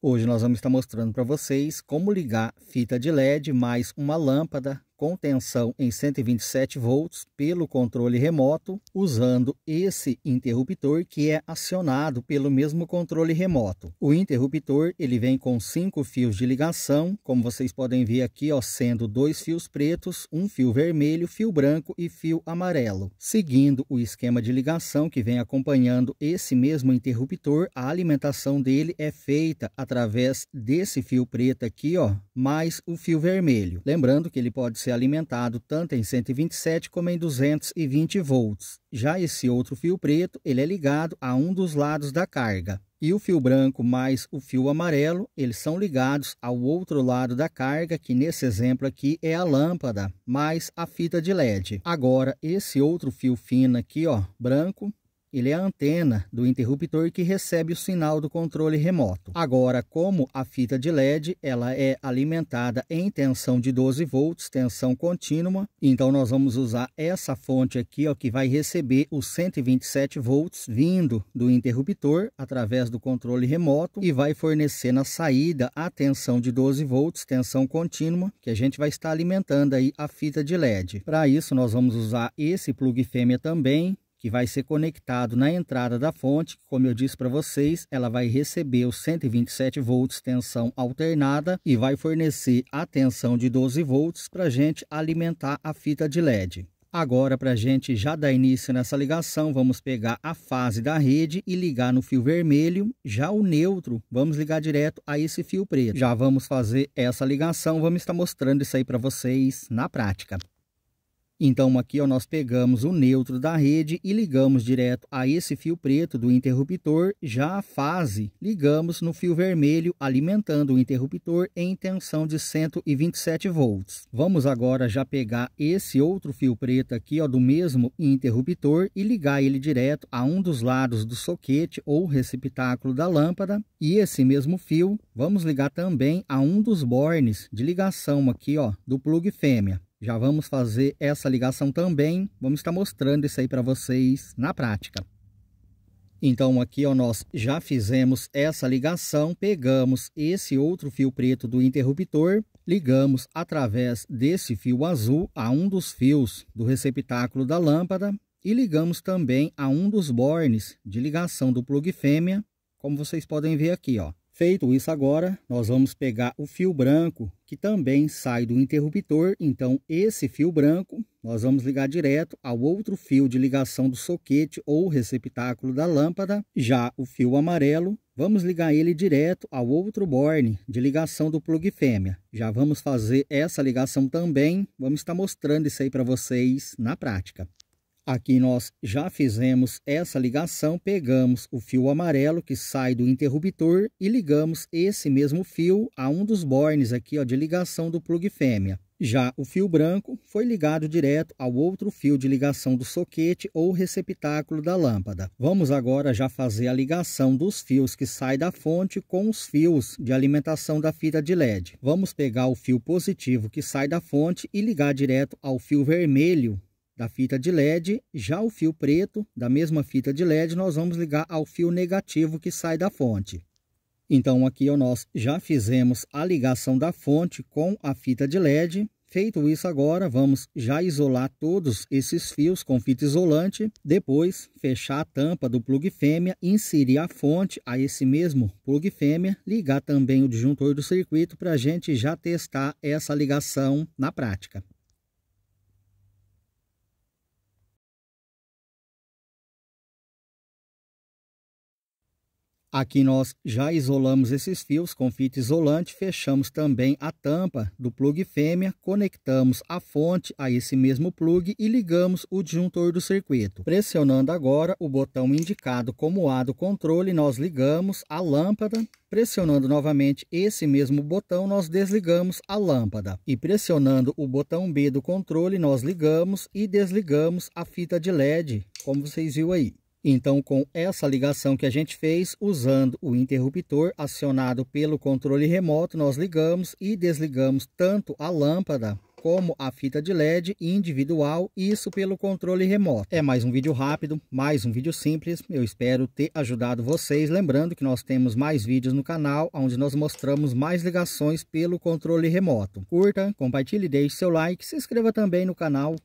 Hoje nós vamos estar mostrando para vocês como ligar fita de LED mais uma lâmpada com tensão em 127 volts pelo controle remoto, usando esse interruptor que é acionado pelo mesmo controle remoto. O interruptor ele vem com cinco fios de ligação, como vocês podem ver aqui, ó, sendo dois fios pretos, um fio vermelho, fio branco e fio amarelo. Seguindo o esquema de ligação que vem acompanhando esse mesmo interruptor, a alimentação dele é feita através desse fio preto aqui, ó, mais o fio vermelho. Lembrando que ele pode ser ser alimentado tanto em 127 como em 220 volts. Já esse outro fio preto, ele é ligado a um dos lados da carga. E o fio branco mais o fio amarelo, eles são ligados ao outro lado da carga, que nesse exemplo aqui é a lâmpada, mais a fita de LED. Agora, esse outro fio fino aqui, ó, branco, ele é a antena do interruptor que recebe o sinal do controle remoto. Agora, como a fita de LED ela é alimentada em tensão de 12 volts, tensão contínua, então nós vamos usar essa fonte aqui ó, que vai receber os 127 volts vindo do interruptor através do controle remoto e vai fornecer na saída a tensão de 12 volts, tensão contínua, que a gente vai estar alimentando aí a fita de LED. Para isso, nós vamos usar esse plug fêmea também, que vai ser conectado na entrada da fonte, como eu disse para vocês, ela vai receber os 127 volts tensão alternada e vai fornecer a tensão de 12 volts para a gente alimentar a fita de LED. Agora, para a gente já dar início nessa ligação, vamos pegar a fase da rede e ligar no fio vermelho. Já o neutro, vamos ligar direto a esse fio preto. Já vamos fazer essa ligação, vamos estar mostrando isso aí para vocês na prática. Então aqui ó, nós pegamos o neutro da rede e ligamos direto a esse fio preto do interruptor, já a fase ligamos no fio vermelho alimentando o interruptor em tensão de 127 volts. Vamos agora já pegar esse outro fio preto aqui ó, do mesmo interruptor e ligar ele direto a um dos lados do soquete ou receptáculo da lâmpada e esse mesmo fio vamos ligar também a um dos bornes de ligação aqui ó, do plug fêmea. Já vamos fazer essa ligação também, vamos estar mostrando isso aí para vocês na prática. Então aqui ó, nós já fizemos essa ligação, pegamos esse outro fio preto do interruptor, ligamos através desse fio azul a um dos fios do receptáculo da lâmpada e ligamos também a um dos bornes de ligação do plug fêmea, como vocês podem ver aqui. ó. Feito isso agora, nós vamos pegar o fio branco, que também sai do interruptor, então esse fio branco nós vamos ligar direto ao outro fio de ligação do soquete ou receptáculo da lâmpada. Já o fio amarelo, vamos ligar ele direto ao outro borne de ligação do plug fêmea. Já vamos fazer essa ligação também, vamos estar mostrando isso aí para vocês na prática. Aqui nós já fizemos essa ligação, pegamos o fio amarelo que sai do interruptor e ligamos esse mesmo fio a um dos bornes aqui ó, de ligação do plug fêmea. Já o fio branco foi ligado direto ao outro fio de ligação do soquete ou receptáculo da lâmpada. Vamos agora já fazer a ligação dos fios que saem da fonte com os fios de alimentação da fita de LED. Vamos pegar o fio positivo que sai da fonte e ligar direto ao fio vermelho da fita de LED, já o fio preto da mesma fita de LED nós vamos ligar ao fio negativo que sai da fonte. Então aqui nós já fizemos a ligação da fonte com a fita de LED. Feito isso agora, vamos já isolar todos esses fios com fita isolante, depois fechar a tampa do plug fêmea, inserir a fonte a esse mesmo plug fêmea, ligar também o disjuntor do circuito para a gente já testar essa ligação na prática. Aqui nós já isolamos esses fios com fita isolante, fechamos também a tampa do plug fêmea, conectamos a fonte a esse mesmo plug e ligamos o disjuntor do circuito. Pressionando agora o botão indicado como A do controle, nós ligamos a lâmpada. Pressionando novamente esse mesmo botão, nós desligamos a lâmpada. E pressionando o botão B do controle, nós ligamos e desligamos a fita de LED, como vocês viram aí. Então, com essa ligação que a gente fez, usando o interruptor acionado pelo controle remoto, nós ligamos e desligamos tanto a lâmpada como a fita de LED individual, isso pelo controle remoto. É mais um vídeo rápido, mais um vídeo simples, eu espero ter ajudado vocês. Lembrando que nós temos mais vídeos no canal, onde nós mostramos mais ligações pelo controle remoto. Curta, compartilhe, deixe seu like, se inscreva também no canal.